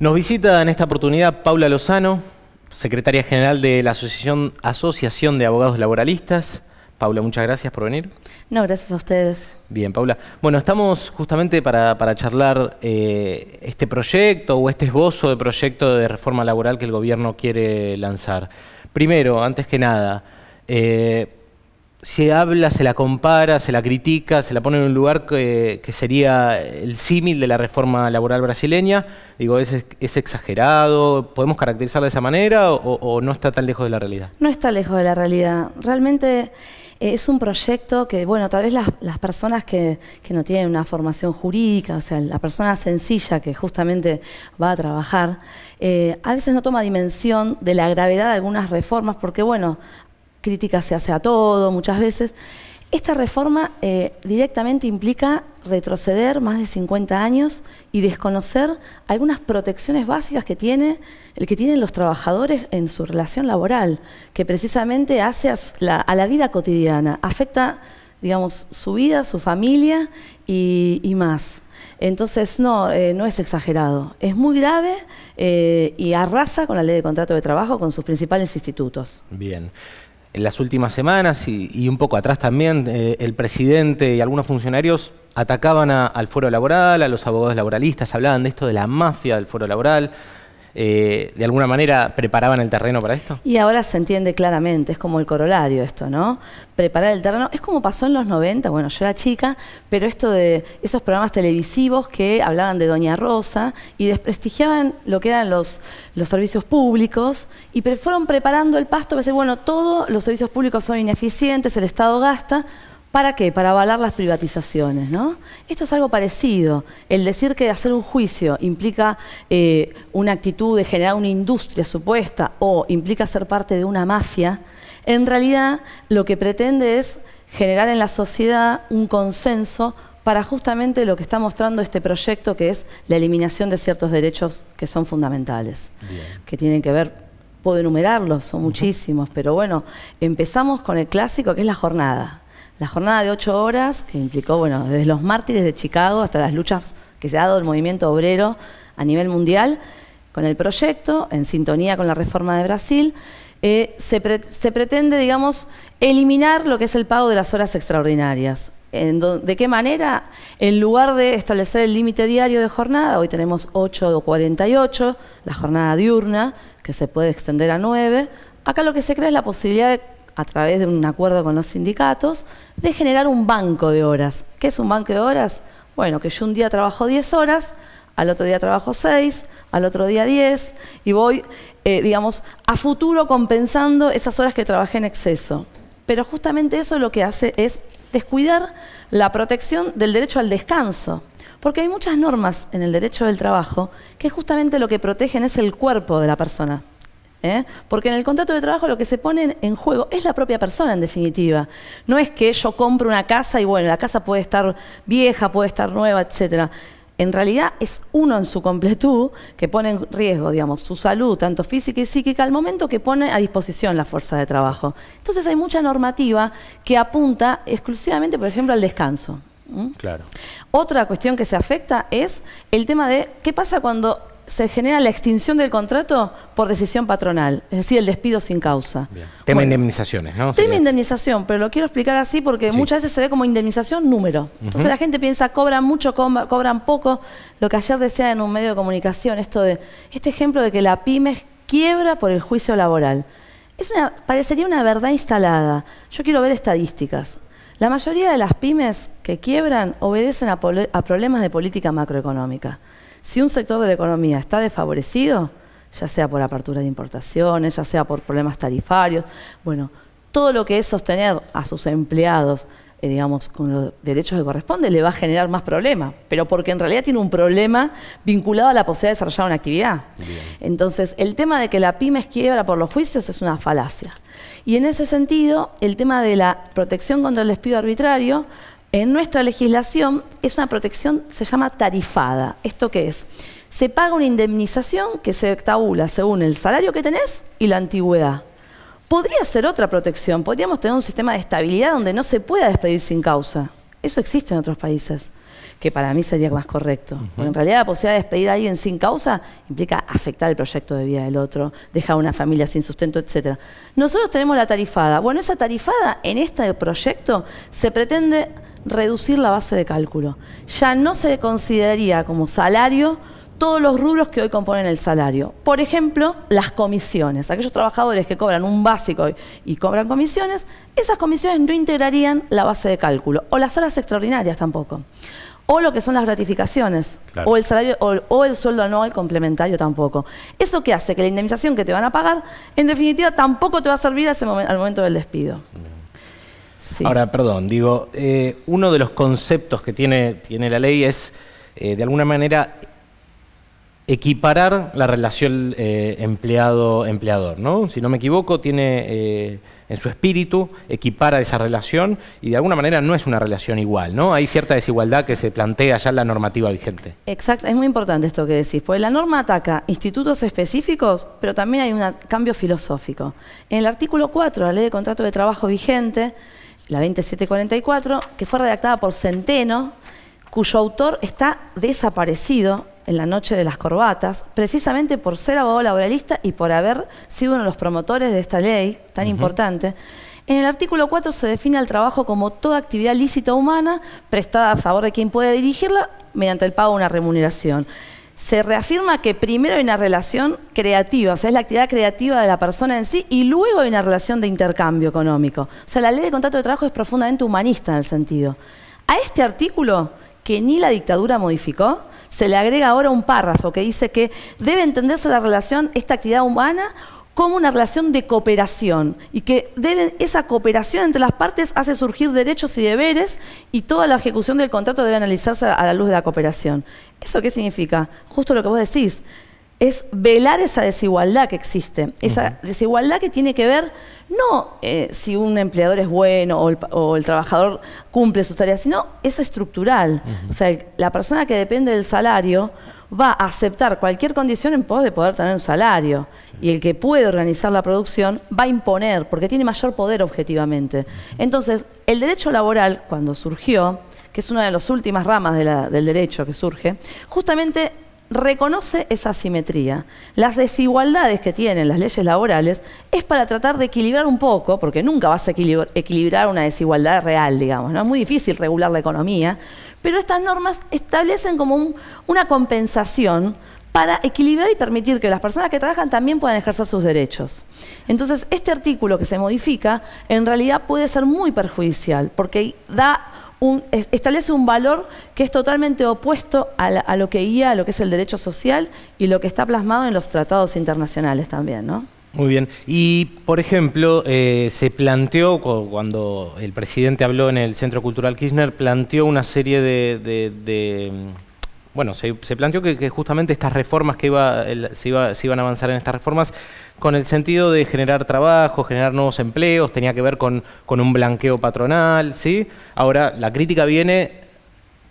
Nos visita en esta oportunidad Paula Lozano, secretaria general de la Asociación, de Abogados Laboralistas. Paula, muchas gracias por venir. No, gracias a ustedes. Bien, Paula. Bueno, estamos justamente para, charlar eh, este proyecto o este esbozo de proyecto de reforma laboral que el gobierno quiere lanzar. Primero, antes que nada, eh, se habla, se la compara, se la critica, se la pone en un lugar que, sería el símil de la reforma laboral brasileña. Digo, ¿es, ¿es, exagerado? ¿Podemos caracterizarla de esa manera o, no está tan lejos de la realidad? No está lejos de la realidad. Realmente eh, es un proyecto que, bueno, tal vez las, personas que, no tienen una formación jurídica, o sea, la persona sencilla que justamente va a trabajar, eh, a veces no toma dimensión de la gravedad de algunas reformas porque, bueno, crítica se hace a todo muchas veces. Esta reforma eh, directamente implica retroceder más de 50 años y desconocer algunas protecciones básicas que, tiene, que tienen los trabajadores en su relación laboral, que precisamente hace a la, vida cotidiana, afecta, digamos, su vida, su familia y, más. Entonces, no, eh, no es exagerado. Es muy grave eh, y arrasa con la ley de contrato de trabajo, con sus principales institutos. Bien en las últimas semanas y, un poco atrás también, eh, el presidente y algunos funcionarios atacaban al foro laboral, a los abogados laboralistas, hablaban de esto de la mafia del foro laboral, eh, de alguna manera preparaban el terreno para esto. Y ahora se entiende claramente, es como el corolario esto, ¿no? Preparar el terreno, es como pasó en los 90, bueno, yo era chica, pero esto de esos programas televisivos que hablaban de Doña Rosa y desprestigiaban lo que eran los, los servicios públicos y fueron preparando el pasto para decir, bueno, todos los servicios públicos son ineficientes, el Estado gasta ¿Para qué? Para avalar las privatizaciones, ¿no? Esto es algo parecido. El decir que hacer un juicio implica eh, una actitud de generar una industria supuesta o implica ser parte de una mafia, en realidad lo que pretende es generar en la sociedad un consenso para justamente lo que está mostrando este proyecto, que es la eliminación de ciertos derechos que son fundamentales, que tienen que ver, puedo enumerarlos, son muchísimos, pero bueno, empezamos con el clásico, que es la jornada. La jornada de ocho horas, que implicó, bueno, desde los mártires de Chicago hasta las luchas que se ha dado el movimiento obrero a nivel mundial, con el proyecto, en sintonía con la reforma de Brasil, eh, se, pretende, digamos, eliminar lo que es el pago de las horas extraordinarias. En ¿De qué manera? En lugar de establecer el límite diario de jornada, hoy tenemos 8 o 48, la jornada diurna, que se puede extender a 9, acá lo que se crea es la posibilidad de a través de un acuerdo con los sindicatos, de generar un banco de horas. ¿Qué es un banco de horas? Bueno, que yo un día trabajo 10 horas, al otro día trabajo 6, al otro día 10, y voy, eh, digamos, a futuro compensando esas horas que trabajé en exceso. Pero justamente eso lo que hace es descuidar la protección del derecho al descanso. Porque hay muchas normas en el derecho del trabajo que justamente lo que protegen es el cuerpo de la persona. ¿eh? Porque en el contrato de trabajo lo que se pone en juego es la propia persona, en definitiva. No es que yo compro una casa y bueno, la casa puede estar vieja, puede estar nueva, etc. En realidad es uno en su completud que pone en riesgo, digamos, su salud, tanto física y psíquica, al momento que pone a disposición la fuerza de trabajo. Entonces hay mucha normativa que apunta exclusivamente, por ejemplo, al descanso. Claro. Otra cuestión que se afecta es el tema de qué pasa cuando se genera la extinción del contrato por decisión patronal, es decir, el despido sin causa. Tema indemnizaciones, ¿no? Tema indemnización, pero lo quiero explicar así porque muchas veces se ve como indemnización número. Entonces la gente piensa, cobran mucho, cobran poco. Lo que ayer decía en un medio de comunicación, esto de este ejemplo de que la pyme quiebra por el juicio laboral. Es una, parecería una verdad instalada. Yo quiero ver estadísticas. La mayoría de las pymes que quiebran obedecen a problemas de política macroeconómica. Si un sector de la economía está desfavorecido, ya sea por apertura de importaciones, ya sea por problemas tarifarios, bueno, todo lo que es sostener a sus empleados, eh, digamos, con los derechos que corresponde, le va a generar más problemas, pero porque en realidad tiene un problema vinculado a la posibilidad de desarrollar una actividad. Entonces, el tema de que la es quiebra por los juicios es una falacia. Y en ese sentido, el tema de la protección contra el despido arbitrario en nuestra legislación es una protección, se llama tarifada. ¿Esto qué es? Se paga una indemnización que se tabula según el salario que tenés y la antigüedad. Podría ser otra protección, podríamos tener un sistema de estabilidad donde no se pueda despedir sin causa. Eso existe en otros países, que para mí sería más correcto. en realidad la posibilidad de despedir a alguien sin causa implica afectar el proyecto de vida del otro, dejar a una familia sin sustento, etc. Nosotros tenemos la tarifada. Bueno, esa tarifada en este proyecto se pretende reducir la base de cálculo. Ya no se consideraría como salario todos los rubros que hoy componen el salario. Por ejemplo, las comisiones. Aquellos trabajadores que cobran un básico y cobran comisiones, esas comisiones no integrarían la base de cálculo, o las horas extraordinarias tampoco, o lo que son las gratificaciones, o, el salario, o, el sueldo anual complementario tampoco. ¿Eso que hace? Que la indemnización que te van a pagar, en definitiva, tampoco te va a servir al momento del despido. Ahora, perdón, digo, eh, uno de los conceptos que tiene, tiene la ley es, eh, de alguna manera, equiparar la relación eh, empleado-empleador, ¿no? Si no me equivoco, tiene en su espíritu, equipara esa relación y de alguna manera no es una relación igual, ¿no? Hay cierta desigualdad que se plantea ya en la normativa vigente. Exacto, es muy importante esto que decís, porque la norma ataca institutos específicos, pero también hay un cambio filosófico. En el artículo 4 de la ley de contrato de trabajo vigente, la 2744, que fue redactada por Centeno, cuyo autor está desaparecido en la noche de las corbatas, precisamente por ser abogado laboralista y por haber sido uno de los promotores de esta ley tan importante. En el artículo 4 se define al trabajo como toda actividad lícita humana prestada a favor de quien pueda dirigirla mediante el pago de una remuneración se reafirma que primero hay una relación creativa, o sea, es la actividad creativa de la persona en sí y luego hay una relación de intercambio económico. O sea, la ley de contrato de trabajo es profundamente humanista en el sentido. A este artículo, que ni la dictadura modificó, se le agrega ahora un párrafo que dice que debe entenderse la relación, esta actividad humana, como una relación de cooperación y que esa cooperación entre las partes hace surgir derechos y deberes y toda la ejecución del contrato debe analizarse a la luz de la cooperación. ¿Eso qué significa? Justo lo que vos decís, es velar esa desigualdad que existe, esa desigualdad que tiene que ver no eh, si un empleador es bueno o el, trabajador cumple sus tareas, sino es estructural. O sea, la persona que depende del salario va a aceptar cualquier condición en pos de poder tener un salario. Y el que puede organizar la producción va a imponer, porque tiene mayor poder objetivamente. Entonces, el derecho laboral, cuando surgió, que es una de las últimas ramas del derecho que surge, justamente reconoce esa asimetría. Las desigualdades que tienen las leyes laborales es para tratar de equilibrar un poco, porque nunca vas a equilibrar una desigualdad real, digamos, ¿no? Es muy difícil regular la economía, pero estas normas establecen como una compensación para equilibrar y permitir que las personas que trabajan también puedan ejercer sus derechos. Entonces, este artículo que se modifica en realidad puede ser muy perjudicial, porque da establece un valor que es totalmente opuesto a, lo que guía, a lo que es el derecho social y lo que está plasmado en los tratados internacionales también, ¿no? Muy bien. Y, por ejemplo, eh, se planteó, cuando el presidente habló en el Centro Cultural Kirchner, planteó una serie de bueno, se, planteó que, justamente estas reformas que iba, se, iban a avanzar en estas reformas con el sentido de generar trabajo, generar nuevos empleos, tenía que ver con, con un blanqueo patronal, ¿sí? Ahora, la crítica viene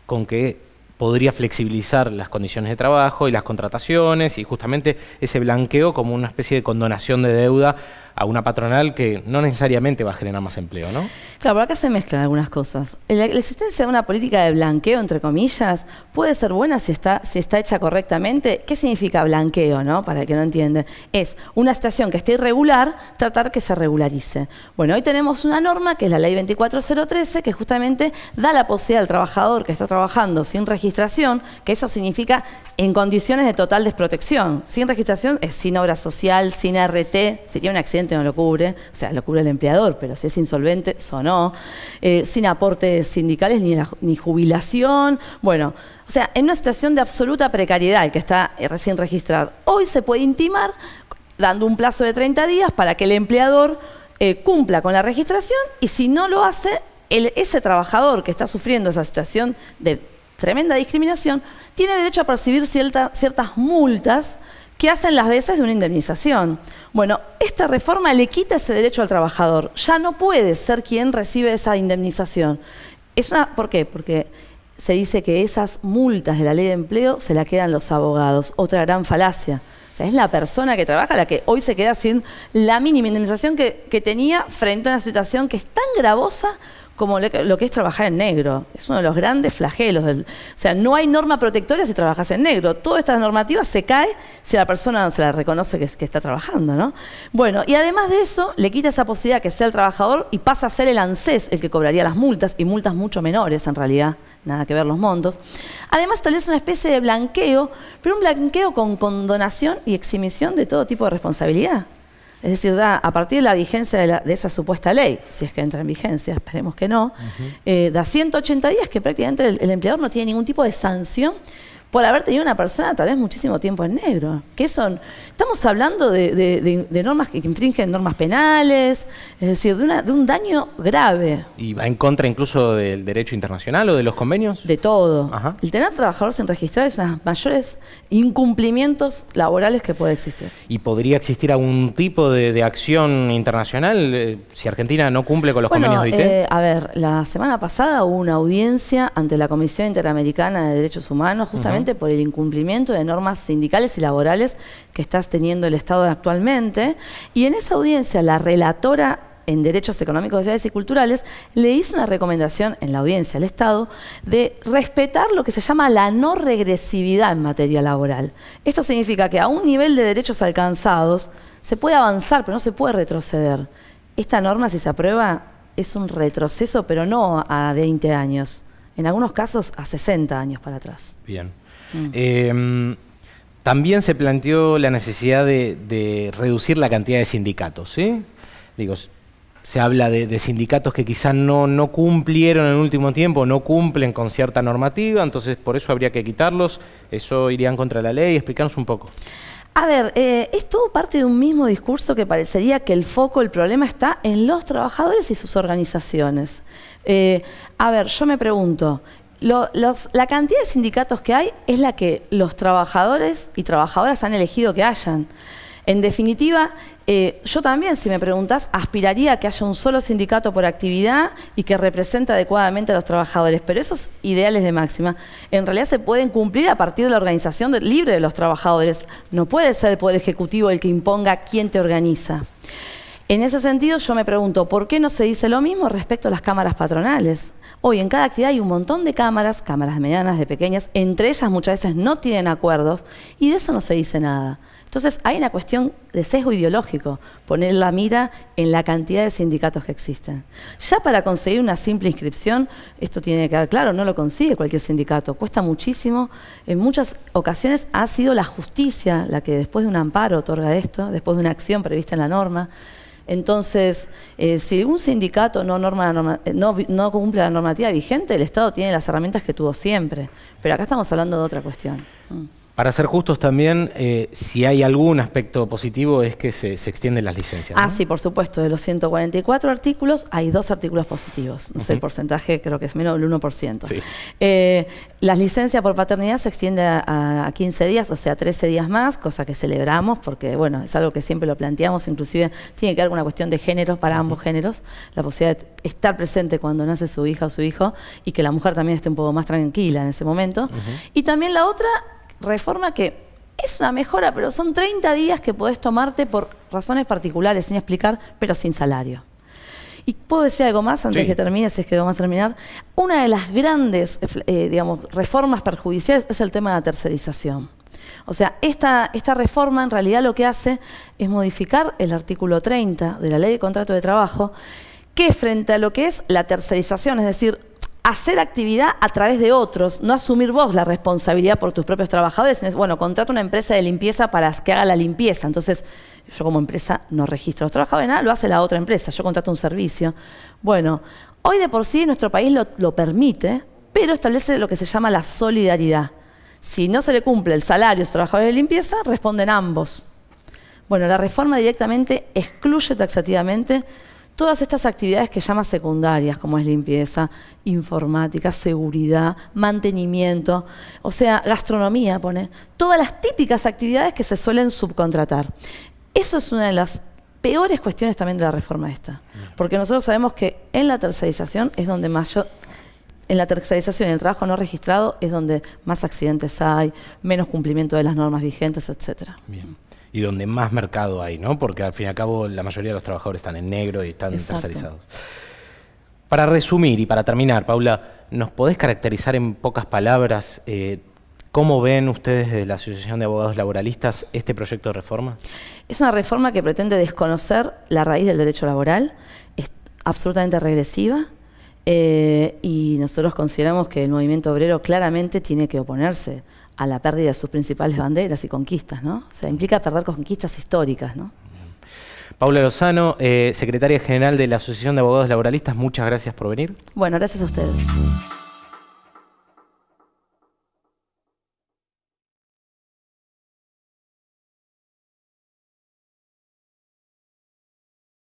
con que podría flexibilizar las condiciones de trabajo y las contrataciones y justamente ese blanqueo como una especie de condonación de deuda a una patronal que no necesariamente va a generar más empleo, ¿no? Claro, por acá se mezclan algunas cosas. La, existencia de una política de blanqueo, entre comillas, puede ser buena si está, si está hecha correctamente. ¿Qué significa blanqueo, no? Para el que no entiende. Es una situación que está irregular, tratar que se regularice. Bueno, hoy tenemos una norma que es la ley 24013, que justamente da la posibilidad al trabajador que está trabajando sin registración, que eso significa en condiciones de total desprotección. Sin registración es sin obra social, sin RT, si tiene un accidente no lo cubre, o sea, lo cubre el empleador, pero si es insolvente, sonó, no, eh, sin aportes sindicales ni, ni jubilación, bueno, o sea, en una situación de absoluta precariedad, el que está eh, recién registrado, hoy se puede intimar dando un plazo de 30 días para que el empleador eh, cumpla con la registración y si no lo hace, ese trabajador que está sufriendo esa situación de tremenda discriminación tiene derecho a percibir ciertas multas que hacen las veces de una indemnización. Bueno, esta reforma le quita ese derecho al trabajador. Ya no puede ser quien recibe esa indemnización. Es una, ¿Por qué? Porque se dice que esas multas de la ley de empleo se la quedan los abogados. Otra gran falacia. es la persona que trabaja la que hoy se queda sin la mínima indemnización que tenía frente a una situación que es tan gravosa como lo que, es trabajar en negro. Es uno de los grandes flagelos. o sea, no hay norma protectora si trabajas en negro. Todas estas normativas se cae si la persona no se la reconoce que, está trabajando, ¿no? Bueno, y además de eso, le quita esa posibilidad que sea el trabajador y pasa a ser el ANSES el que cobraría las multas, y multas mucho menores en realidad, nada que ver los montos. Además, tal vez una especie de blanqueo, pero un blanqueo con condonación y exhibición de todo tipo de responsabilidad. Es decir, da, a partir de la vigencia de, esa supuesta ley, si es que entra en vigencia, esperemos que no, eh, da 180 días que prácticamente el empleador no tiene ningún tipo de sanción por haber tenido una persona tal vez muchísimo tiempo en negro. ¿Qué son, estamos hablando de, normas que infringen normas penales, es decir, de, una, de un daño grave. ¿Y va en contra incluso del derecho internacional o de los convenios? De todo. El tener trabajadores sin registrar es uno de los mayores incumplimientos laborales que puede existir. ¿Y podría existir algún tipo de, acción internacional eh, si Argentina no cumple con los convenios de IT? Eh, a ver, la semana pasada hubo una audiencia ante la Comisión Interamericana de Derechos Humanos justamente por el incumplimiento de normas sindicales y laborales que está teniendo el Estado actualmente. Y en esa audiencia, la relatora en Derechos Económicos, Sociales y Culturales, le hizo una recomendación en la audiencia al Estado de respetar lo que se llama la no regresividad en materia laboral. Esto significa que a un nivel de derechos alcanzados se puede avanzar, pero no se puede retroceder. Esta norma, si se aprueba, es un retroceso, pero no a 20 años, en algunos casos a 60 años para atrás. Bien. Mm. Em, también se planteó la necesidad de, reducir la cantidad de sindicatos. Digo, se habla de, sindicatos que quizás no, cumplieron en el último tiempo, no cumplen con cierta normativa, entonces por eso habría que quitarlos, eso irían contra la ley. Explicarnos un poco. A ver, eh, es todo parte de un mismo discurso que parecería que el foco, el problema está en los trabajadores y sus organizaciones. Eh, a ver, yo me pregunto, la cantidad de sindicatos que hay es la que los trabajadores y trabajadoras han elegido que hayan. En definitiva, eh, yo también, si me preguntas, aspiraría a que haya un solo sindicato por actividad y que represente adecuadamente a los trabajadores, pero esos ideales de máxima en realidad se pueden cumplir a partir de la organización libre de los trabajadores. No puede ser el Poder Ejecutivo el que imponga quién te organiza. En ese sentido, yo me pregunto, ¿por qué no se dice lo mismo respecto a las cámaras patronales? Hoy en cada actividad hay un montón de cámaras, cámaras medianas, de pequeñas, entre ellas muchas veces no tienen acuerdos, y de eso no se dice nada. Entonces hay una cuestión de sesgo ideológico, poner la mira en la cantidad de sindicatos que existen. Ya para conseguir una simple inscripción, esto tiene que quedar claro, no lo consigue cualquier sindicato, cuesta muchísimo. En muchas ocasiones ha sido la justicia la que después de un amparo otorga esto, después de una acción prevista en la norma. Entonces, eh, si un sindicato no, eh, no, cumple la normativa vigente, el Estado tiene las herramientas que tuvo siempre. Pero acá estamos hablando de otra cuestión. Mm. Para ser justos también, eh, si hay algún aspecto positivo es que se, extienden las licencias. Ah, sí, por supuesto. De los 144 artículos, hay dos artículos positivos. No sé, el porcentaje creo que es menos del 1%. Eh, las licencias por paternidad se extiende a, 15 días, o sea, 13 días más, cosa que celebramos porque, bueno, es algo que siempre lo planteamos. Inclusive tiene que haber una cuestión de géneros para ambos géneros. La posibilidad de estar presente cuando nace su hija o su hijo y que la mujer también esté un poco más tranquila en ese momento. Y también la otra reforma que es una mejora, pero son 30 días que podés tomarte por razones particulares, sin explicar, pero sin salario. Y puedo decir algo más antes de que termine, si es que vamos a terminar. Una de las grandes, eh, digamos, reformas perjudiciales es el tema de la tercerización. O sea, esta, esta reforma en realidad lo que hace es modificar el artículo 30 de la Ley de Contrato de Trabajo, que frente a lo que es la tercerización, es decir, hacer actividad a través de otros, no asumir vos la responsabilidad por tus propios trabajadores. Bueno, contrata una empresa de limpieza para que haga la limpieza. Entonces, yo como empresa no registro a los trabajadores, nada, lo hace la otra empresa, yo contrato un servicio. Bueno, hoy de por sí nuestro país lo, permite, pero establece lo que se llama la solidaridad. Si no se le cumple el salario a los trabajadores de limpieza, responden ambos. Bueno, la reforma directamente excluye taxativamente todas estas actividades que llama secundarias, como es limpieza, informática, seguridad, mantenimiento, o sea, gastronomía, pone, todas las típicas actividades que se suelen subcontratar. Eso es una de las peores cuestiones también de la reforma esta, porque nosotros sabemos que en la tercerización es donde mayor... En la tercerización y el trabajo no registrado es donde más accidentes hay, menos cumplimiento de las normas vigentes, etcétera. Bien y donde más mercado hay, ¿no? Porque al fin y al cabo la mayoría de los trabajadores están en negro y están tercerizados. Para resumir y para terminar, Paula, ¿nos podés caracterizar en pocas palabras eh, ¿Cómo ven ustedes desde la Asociación de Abogados Laboralistas este proyecto de reforma? Es una reforma que pretende desconocer la raíz del derecho laboral, es absolutamente regresiva, eh, y nosotros consideramos que el movimiento obrero claramente tiene que oponerse a la pérdida de sus principales banderas y conquistas, ¿no? O sea, implica perder conquistas históricas, ¿no? Paula Lozano, eh, secretaria general de la Asociación de Abogados Laboralistas, muchas gracias por venir. Bueno, gracias a ustedes.